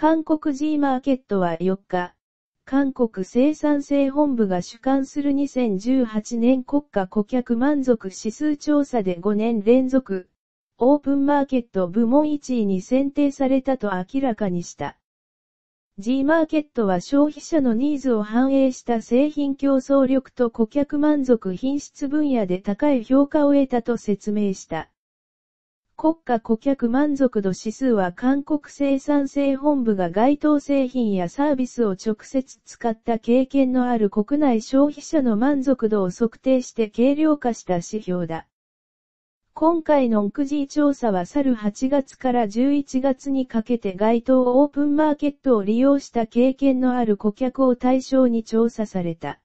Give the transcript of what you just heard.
韓国 G マーケットは4日、韓国生産性本部が主管する2018年国家顧客満足指数調査で5年連続、オープンマーケット部門1位に選定されたと明らかにした。G マーケットは消費者のニーズを反映した製品競争力と顧客満足品質分野で高い評価を得たと説明した。国家顧客満足度指数は韓国生産性本部が該当製品やサービスを直接使った経験のある国内消費者の満足度を測定して軽量化した指標だ。今回のくじ調査は去る8月から11月にかけて該当オープンマーケットを利用した経験のある顧客を対象に調査された。